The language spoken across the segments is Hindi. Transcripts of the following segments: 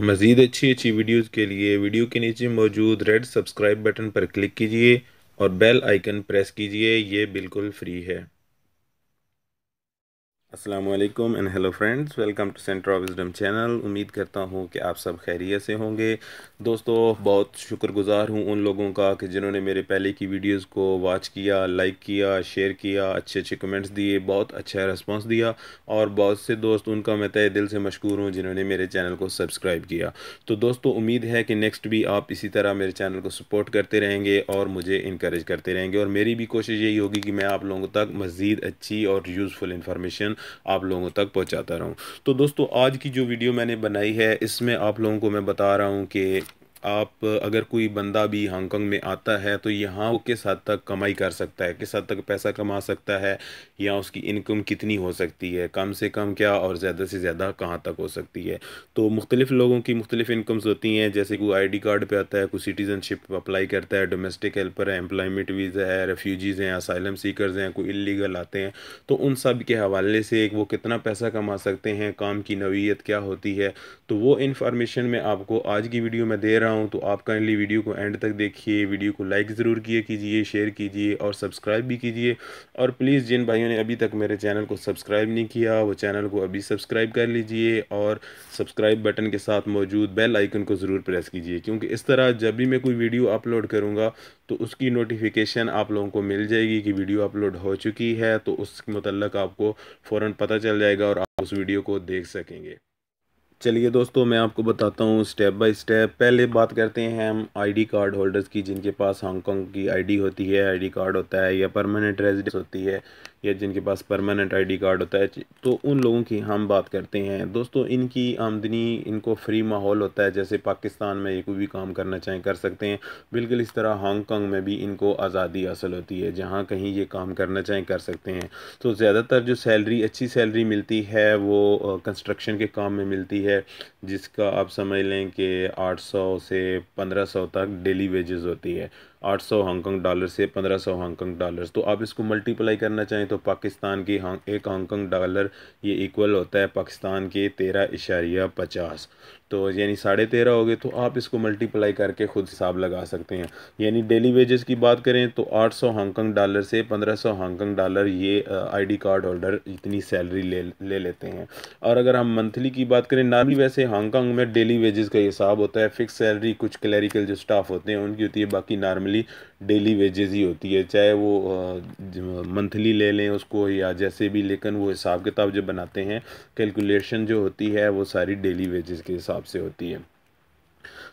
मज़ीद अच्छी अच्छी वीडियोज़ के लिए वीडियो के नीचे मौजूद रेड सब्सक्राइब बटन पर क्लिक कीजिए और बेल आइकन प्रेस कीजिए ये बिल्कुल फ्री है Aslam and hello friends welcome to centre of wisdom channel उम्मीद करता हूँ कि आप सब खैरियत से होंगे दोस्तों बहुत शुक्रगुजार हूँ उन लोगों का कि जिन्होंने मेरे पहले की वीडियोस को वॉच किया लाइक किया शेयर किया अच्छे अच्छे कमेंट्स दिए बहुत अच्छा रिस्पांस दिया और बहुत से दोस्त उनका मैं तय दिल से मशहूर हूँ जिन्होंने मेरे चैनल को सब्सक्राइब किया तो दोस्तों उम्मीद है कि नेक्स्ट भी आप इसी तरह मेरे चैनल को सपोर्ट करते रहेंगे और मुझे इंक्रेज करते रहेंगे और मेरी भी कोशिश यही होगी कि मैं आप लोगों तक मज़ीद अच्छी और यूज़फुल इन्फॉर्मेशन आप लोगों तक पहुंचाता रहूं तो दोस्तों आज की जो वीडियो मैंने बनाई है इसमें आप लोगों को मैं बता रहा हूं कि आप अगर कोई बंदा भी हांगकॉन्ग में आता है तो यहाँ वो किस हद तक कमाई कर सकता है किस हद तक पैसा कमा सकता है या उसकी इनकम कितनी हो सकती है कम से कम क्या और ज़्यादा से ज़्यादा कहाँ तक हो सकती है तो मुख्तलिफ़ लोगों की मुख्तलिफ इनकम्स होती हैं जैसे कोई आई डी कार्ड पर आता है कोई सिटीज़नशिप अप्लाई करता है डोमेस्टिक हेल्पर है एम्प्लॉयमेंट वीज़ा है रेफ्यूजीज़ हैं असाइलम सीकर्स हैं कोई इलीगल आते हैं तो उन सब के हवाले से वो कितना पैसा कमा सकते हैं काम की नवीयत क्या होती है तो वो इन्फॉर्मेशन मैं आपको आज की वीडियो में दे रहा रहा हूँ तो आप काइंडली वीडियो को एंड तक देखिए वीडियो को लाइक ज़रूर किए कीजिए शेयर कीजिए और सब्सक्राइब भी कीजिए और प्लीज़ जिन भाइयों ने अभी तक मेरे चैनल को सब्सक्राइब नहीं किया वो चैनल को अभी सब्सक्राइब कर लीजिए और सब्सक्राइब बटन के साथ मौजूद बेल आइकन को ज़रूर प्रेस कीजिए क्योंकि इस तरह जब भी मैं कोई वीडियो अपलोड करूँगा तो उसकी नोटिफिकेशन आप लोगों को मिल जाएगी कि वीडियो अपलोड हो चुकी है तो उसके मतलब आपको फ़ौर पता चल जाएगा और आप उस वीडियो को देख सकेंगे चलिए दोस्तों मैं आपको बताता हूँ स्टेप बाय स्टेप पहले बात करते हैं हम आईडी कार्ड होल्डर्स की जिनके पास हांगकांग की आईडी होती है आईडी कार्ड होता है या परमानेंट रेजिडेंस होती है या जिनके पास परमानेंट आईडी कार्ड होता है तो उन लोगों की हम बात करते हैं दोस्तों इनकी आमदनी इनको फ्री माहौल होता है जैसे पाकिस्तान में ये कोई भी काम करना चाहें कर सकते हैं बिल्कुल इस तरह हांगकॉन्ग में भी इनको आज़ादी हासिल होती है जहाँ कहीं ये काम करना चाहें कर सकते हैं तो ज़्यादातर जो सैलरी अच्छी सैलरी मिलती है वो कंस्ट्रक्शन के काम में मिलती है जिसका आप समझ लें कि आठ से पंद्रह तक डेली वेजेस होती है 800 हांगकॉन्ग डॉलर से 1500 हांगकॉन्ग डॉलर्स तो आप इसको मल्टीप्लाई करना चाहें तो पाकिस्तान की हांग एक हांगकॉन्ग डॉलर ये इक्वल होता है पाकिस्तान के तेरह इशारिया पचास तो यानी साढ़े तेरह हो गए तो आप इसको मल्टीप्लाई करके खुद हिसाब लगा सकते हैं यानी डेली वेजेस की बात करें तो 800 हांगकॉन्ग डॉलर से 1500 हांगकॉन्ग डॉलर ये आईडी कार्ड होल्डर इतनी सैलरी ले ले लेते हैं और अगर हम मंथली की बात करें नॉर्मली वैसे हांगकॉन्ग में डेली वेजेस का हिसाब होता है फिक्स सैलरी कुछ क्लरिकल जो स्टाफ होते हैं उनकी होती है बाकी नॉर्मली डेली वेजेस ही होती है चाहे वो मंथली ले लें उसको या जैसे भी लेकिन वो हिसाब किताब जो बनाते हैं कैलकुलेशन जो होती है वो सारी डेली वेजेस के हिसाब हिसाब से होती है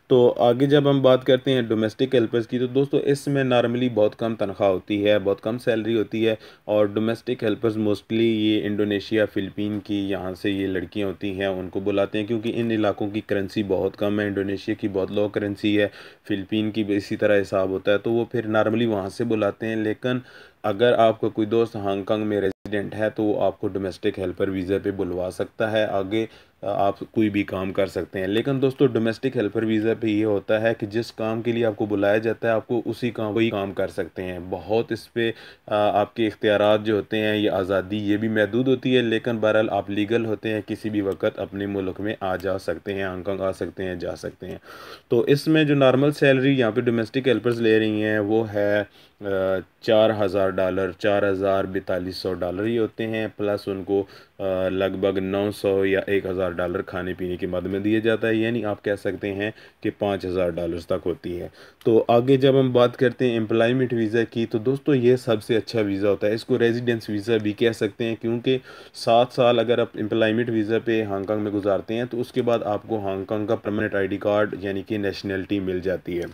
तो आगे जब हम बात करते हैं डोमेस्टिक हेल्पर्स की तो दोस्तों इसमें नॉर्मली बहुत कम तनख्वाह होती है बहुत कम सैलरी होती है और डोमेस्टिक हेल्पर्स मोस्टली ये इंडोनेशिया फ़िलिपीन की यहाँ से ये लड़कियाँ होती हैं उनको बुलाते हैं क्योंकि इन इलाकों की करेंसी बहुत कम है इंडोनेशिया की बहुत लो करेंसी है फ़िलिपीन की भी इसी तरह हिसाब होता है तो वो फिर नॉर्मली वहाँ से बुलाते हैं लेकिन अगर आपका कोई दोस्त हांगकॉन्ग में रेजिडेंट है तो वो आपको डोमेस्टिक हेल्पर वीज़ा पे बुलवा सकता है आगे आप कोई भी काम कर सकते हैं लेकिन दोस्तों डोमेस्टिक हेल्पर वीज़ा पे ये होता है कि जिस काम के लिए आपको बुलाया जाता है आपको उसी काम वही काम कर सकते हैं बहुत इस पर आपके इख्तियार जो होते हैं ये आज़ादी ये भी महदूद होती है लेकिन बहरहाल आप लीगल होते हैं किसी भी वक्त अपने मुल्क में आ जा सकते हैं हांगकॉन्ग आ सकते हैं जा सकते हैं तो इसमें जो नॉर्मल सैलरी यहाँ पर डोमेस्टिक हेल्पर्स ले रही हैं वो है चार हज़ार डॉलर चार हज़ार बैतालीस सौ डॉलर ही होते हैं प्लस उनको लगभग नौ सौ या एक हज़ार डॉलर खाने पीने के मद में दिया जाता है यानी आप कह सकते हैं कि पाँच हज़ार डॉलर तक होती है तो आगे जब हम बात करते हैं एम्प्लॉयमेंट वीज़ा की तो दोस्तों ये सबसे अच्छा वीज़ा होता है इसको रेजिडेंस वीज़ा भी कह सकते हैं क्योंकि सात साल अगर आप एम्प्लॉयमेंट वीज़ा पर हांगकॉन्ग में गुजारते हैं तो उसके बाद आपको हांगकॉन्ग का परमानेंट आई कार्ड यानी कि नेशनलिटी मिल जाती है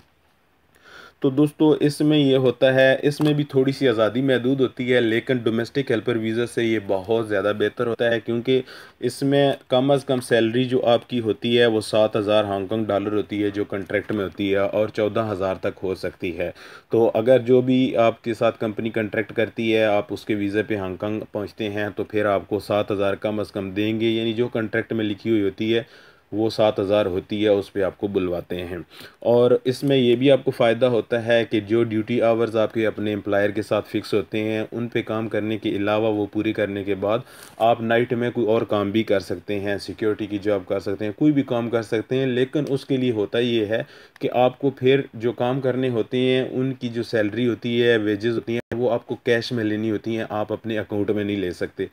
तो दोस्तों इसमें यह होता है इसमें भी थोड़ी सी आज़ादी महदूद होती है लेकिन डोमेस्टिक हेल्पर वीज़ा से ये बहुत ज़्यादा बेहतर होता है क्योंकि इसमें कम अज़ कम सैलरी जो आपकी होती है वो सात हज़ार हांगकॉन्ग डॉलर होती है जो कंट्रैक्ट में होती है और चौदह हज़ार तक हो सकती है तो अगर जो भी आपके साथ कंपनी कंट्रैक्ट करती है आप उसके वीज़े पर हांगकॉन्ग पहुँचते हैं तो फिर आपको सात हज़ार कम अज़ कम देंगे यानी जो कंट्रैक्ट में लिखी हुई होती है वो सात हज़ार होती है उस पर आपको बुलवाते हैं और इसमें यह भी आपको फ़ायदा होता है कि जो ड्यूटी आवर्स आपके अपने एम्प्लायर के साथ फ़िक्स होते हैं उन पे काम करने के अलावा वो पूरी करने के बाद आप नाइट में कोई और काम भी कर सकते हैं सिक्योरिटी की जॉब कर सकते हैं कोई भी काम कर सकते हैं लेकिन उसके लिए होता ये है कि आपको फिर जो काम करने होते हैं उनकी जो सैलरी होती है वेजेज़ होती हैं वो आपको कैश में लेनी होती हैं आप अपने अकाउंट में नहीं ले सकते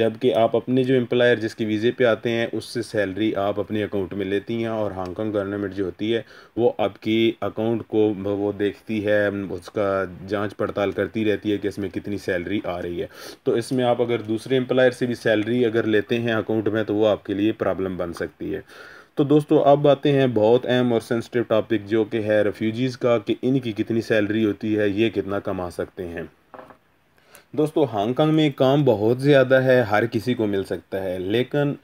जबकि आप अपने जो एम्प्लायर जिसके वीज़े पर आते हैं उससे सैलरी आप अपने अपने अकाउंट में लेती हैं और हांगकॉन्ग गवर्नमेंट जो होती है वो आपकी अकाउंट को वो देखती है उसका जांच पड़ताल करती रहती है कि इसमें कितनी सैलरी आ रही है तो इसमें आप अगर दूसरे एम्प्लॉयर से भी सैलरी अगर लेते हैं अकाउंट में तो वो आपके लिए प्रॉब्लम बन सकती है तो दोस्तों अब आते हैं बहुत अहम और सेंसिटिव टॉपिक जो कि है रेफ्यूजीज़ का कि इनकी कितनी सैलरी होती है ये कितना कमा सकते हैं दोस्तों हांगकांग में काम बहुत ज़्यादा है हर किसी को मिल सकता है लेकिन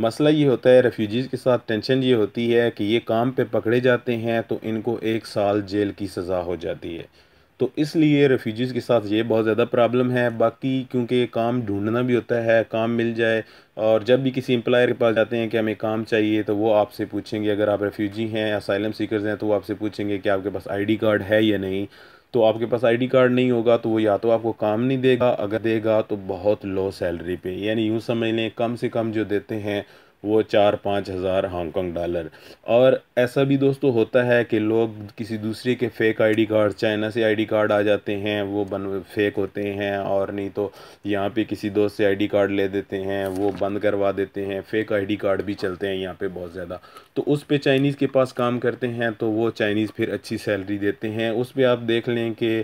मसला ये होता है रेफ्यूजीज़ के साथ टेंशन ये होती है कि ये काम पे पकड़े जाते हैं तो इनको एक साल जेल की सज़ा हो जाती है तो इसलिए रेफ्यूजीज़ के साथ ये बहुत ज़्यादा प्रॉब्लम है बाकी क्योंकि काम ढूंढना भी होता है काम मिल जाए और जब भी किसी एम्प्लॉयर के पास जाते हैं कि हमें काम चाहिए तो वो आपसे पूछेंगे अगर आप रेफ्यूजी हैं या साइलम सीकर हैं तो वो आपसे पूछेंगे कि आपके पास आईडी कार्ड है या नहीं तो आपके पास आईडी कार्ड नहीं होगा तो वो या तो आपको काम नहीं देगा अगर देगा तो बहुत लो सैलरी पे यानी यूँ समझ लें कम से कम जो देते हैं वो चार पाँच हज़ार हांगकॉन्ग डॉलर और ऐसा भी दोस्तों होता है कि लोग किसी दूसरे के फेक आईडी कार्ड चाइना से आईडी कार्ड आ जाते हैं वो बन फेक होते हैं और नहीं तो यहाँ पे किसी दोस्त से आईडी कार्ड ले देते हैं वो बंद करवा देते हैं फेक आईडी कार्ड भी चलते हैं यहाँ पे बहुत ज़्यादा तो उस पर चाइनीज़ के पास काम करते हैं तो वो चाइनीज़ फिर अच्छी सैलरी देते हैं उस पर आप देख लें कि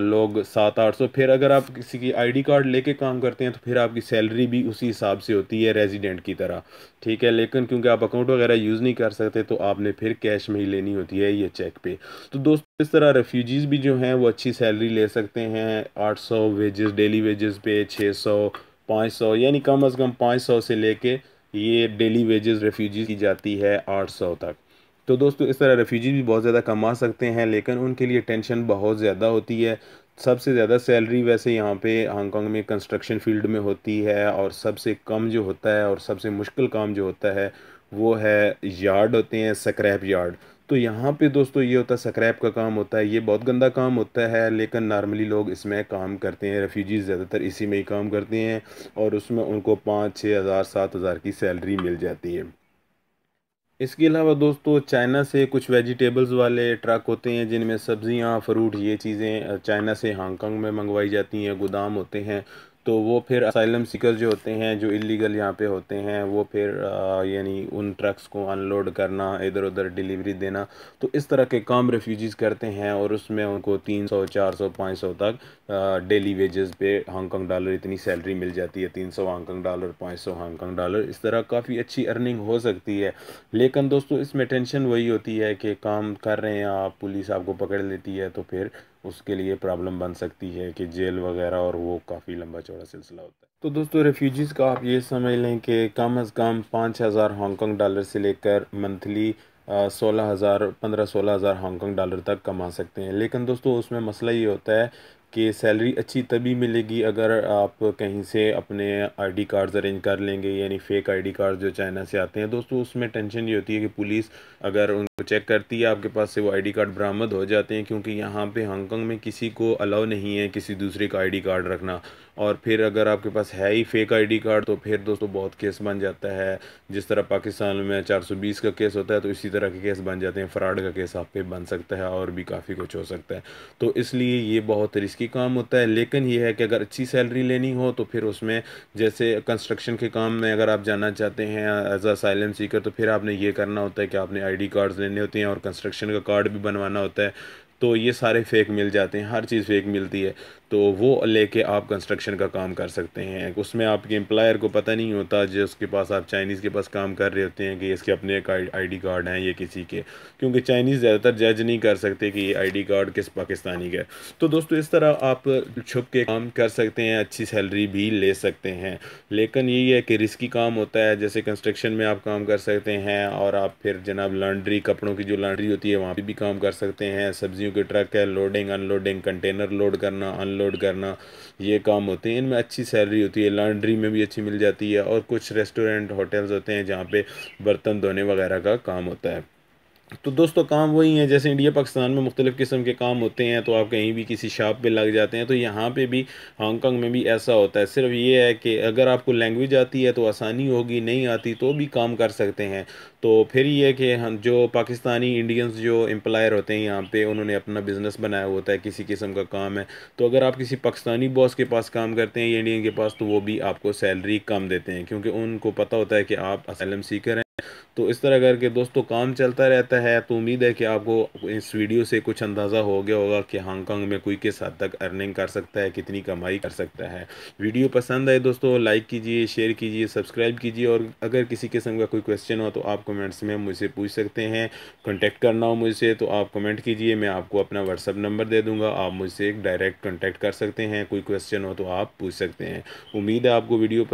लोग सात आठ सौ फिर अगर आप किसी की आईडी कार्ड लेके काम करते हैं तो फिर आपकी सैलरी भी उसी हिसाब से होती है रेजिडेंट की तरह ठीक है लेकिन क्योंकि आप अकाउंट वगैरह यूज़ नहीं कर सकते तो आपने फिर कैश में ही लेनी होती है ये चेक पे तो दोस्तों इस तरह रेफ्यूजीज़ भी जो हैं वो अच्छी सैलरी ले सकते हैं आठ सौ वेजेस डेली वेजेस पे छः सौ पाँच सौ यानी कम अज़ कम पाँच सौ से लेके ये डेली वेजेस रेफ्यूजीज़ की जाती है आठ सौ तक तो दोस्तों इस तरह रेफ्यूजी भी बहुत ज़्यादा कमा सकते हैं लेकिन उनके लिए टेंशन बहुत ज़्यादा होती है सबसे ज़्यादा सैलरी वैसे यहाँ पे हांगकांग में कंस्ट्रक्शन फील्ड में होती है और सबसे कम जो होता है और सबसे मुश्किल काम जो होता है वो है यार्ड होते हैं स्क्रैप यार्ड तो यहाँ पे दोस्तों ये होता है स्क्रैप का काम होता है ये बहुत गंदा काम होता है लेकिन नॉर्मली लोग इसमें काम करते हैं रेफ्यूजीज़ ज़्यादातर इसी में ही काम करते हैं और उसमें उनको पाँच छः हज़ार सात हज़ार की सैलरी मिल जाती है इसके अलावा दोस्तों चाइना से कुछ वेजिटेबल्स वाले ट्रक होते हैं जिनमें सब्ज़ियाँ फ्रूट ये चीज़ें चाइना से हांगकॉन्ग में मंगवाई जाती हैं गोदाम होते हैं तो वो फिर असाइलम सिकर जो होते हैं जो इलीगल यहाँ पे होते हैं वो फिर यानी उन ट्रक्स को अनलोड करना इधर उधर डिलीवरी देना तो इस तरह के काम रेफ्यूजीज़ करते हैं और उसमें उनको तीन सौ चार सौ पाँच सौ तक डेली वेजेस पे हांगकॉन्ग डॉलर इतनी सैलरी मिल जाती है तीन सौ हांगकॉन्ग डॉलर पाँच सौ हांगकॉन्ग डॉलर इस तरह काफ़ी अच्छी अर्निंग हो सकती है लेकिन दोस्तों इसमें टेंशन वही होती है कि काम कर रहे हैं आप पुलिस आपको पकड़ लेती है तो फिर उसके लिए प्रॉब्लम बन सकती है कि जेल वगैरह और वो काफ़ी लंबा चौड़ा सिलसिला होता है तो दोस्तों रेफ्यूजीज़ का आप ये समझ लें कि कम अज़ कम पाँच हज़ार हांगकॉन्ग डॉलर से लेकर मंथली सोलह हज़ार पंद्रह सोलह हज़ार हांगकॉन्ग डॉलर तक कमा सकते हैं लेकिन दोस्तों उसमें मसला ये होता है कि सैलरी अच्छी तभी मिलेगी अगर आप कहीं से अपने आईडी कार्ड्स अरेंज कर लेंगे यानी फ़ेक आईडी कार्ड्स जो चाइना से आते हैं दोस्तों उसमें टेंशन ये होती है कि पुलिस अगर उनको चेक करती है आपके पास से वो आईडी कार्ड बरामद हो जाते हैं क्योंकि यहाँ पे हांगकॉन्ग में किसी को अलाउ नहीं है किसी दूसरे का आईडी कार्ड रखना और फिर अगर आपके पास है ही फेक आईडी कार्ड तो फिर दोस्तों बहुत केस बन जाता है जिस तरह पाकिस्तान में 420 का केस होता है तो इसी तरह के केस बन जाते हैं फ्रॉड का केस आप पे बन सकता है और भी काफ़ी कुछ हो सकता है तो इसलिए ये बहुत रिस्की काम होता है लेकिन ये है कि अगर अच्छी सैलरी लेनी हो तो फिर उसमें जैसे कंस्ट्रक्शन के काम में अगर आप जाना चाहते हैं एज अ साइलेंट सीकर तो फिर आपने ये करना होता है कि आपने आई कार्ड्स लेने होते हैं और कंस्ट्रक्शन का कार्ड भी बनवाना होता है तो ये सारे फेक मिल जाते हैं हर चीज़ फेक मिलती है तो वो लेके आप कंस्ट्रक्शन का काम कर सकते हैं उसमें आपके एम्प्लायर को पता नहीं होता जो उसके पास आप चाइनीज़ के पास काम कर रहे होते हैं कि इसके अपने एक आईडी कार्ड हैं ये किसी के क्योंकि चाइनीज़ ज़्यादातर जज नहीं कर सकते कि ये आई कार्ड किस पाकिस्तानी का तो दोस्तों इस तरह आप छुप के काम कर सकते हैं अच्छी सैलरी भी ले सकते हैं लेकिन यही है कि रिस्की काम होता है जैसे कंस्ट्रक्शन में आप काम कर सकते हैं और आप फिर जनाब लॉन्ड्री कपड़ों की जो लॉन्ड्री होती है वहाँ पर भी काम कर सकते हैं सब्जी चीज़ों के ट्रक है लोडिंग अनलोडिंग कंटेनर लोड करना अनलोड करना ये काम होते हैं इनमें अच्छी सैलरी होती है लॉन्ड्री में भी अच्छी मिल जाती है और कुछ रेस्टोरेंट होटल्स होते हैं जहाँ पे बर्तन धोने वगैरह का काम होता है तो दोस्तों काम वही है जैसे इंडिया पाकिस्तान में मुख्तलिफ़ किस्म के काम होते हैं तो आप कहीं भी किसी शॉप पे लग जाते हैं तो यहाँ पे भी हांगकॉन्ग में भी ऐसा होता है सिर्फ ये है कि अगर आपको लैंग्वेज आती है तो आसानी होगी नहीं आती तो भी काम कर सकते हैं तो फिर ये कि हम जो पाकिस्तानी इंडियंस जो एम्प्लायर होते हैं यहाँ पर उन्होंने अपना बिज़नेस बनाया होता है किसी किस्म का काम है तो अगर आप किसी पाकिस्तानी बॉस के पास काम करते हैं या इंडियन के पास तो वो भी आपको सैलरी कम देते हैं क्योंकि उनको पता होता है कि आप असलम सीकर हैं तो इस तरह करके दोस्तों काम चलता रहता है तो उम्मीद है कि आपको इस वीडियो से कुछ अंदाज़ा हो गया होगा कि हांगकांग में कोई किस हद तक अर्निंग कर सकता है कितनी कमाई कर सकता है वीडियो पसंद आए दोस्तों लाइक कीजिए शेयर कीजिए सब्सक्राइब कीजिए और अगर किसी किस्म का कोई क्वेश्चन हो तो आप कमेंट्स में मुझसे पूछ सकते हैं कॉन्टैक्ट करना हो मुझसे तो आप कमेंट कीजिए मैं आपको अपना व्हाट्सअप नंबर दे दूँगा आप मुझसे डायरेक्ट कॉन्टैक्ट कर सकते हैं कोई क्वेश्चन हो तो आप पूछ सकते हैं उम्मीद है आपको वीडियो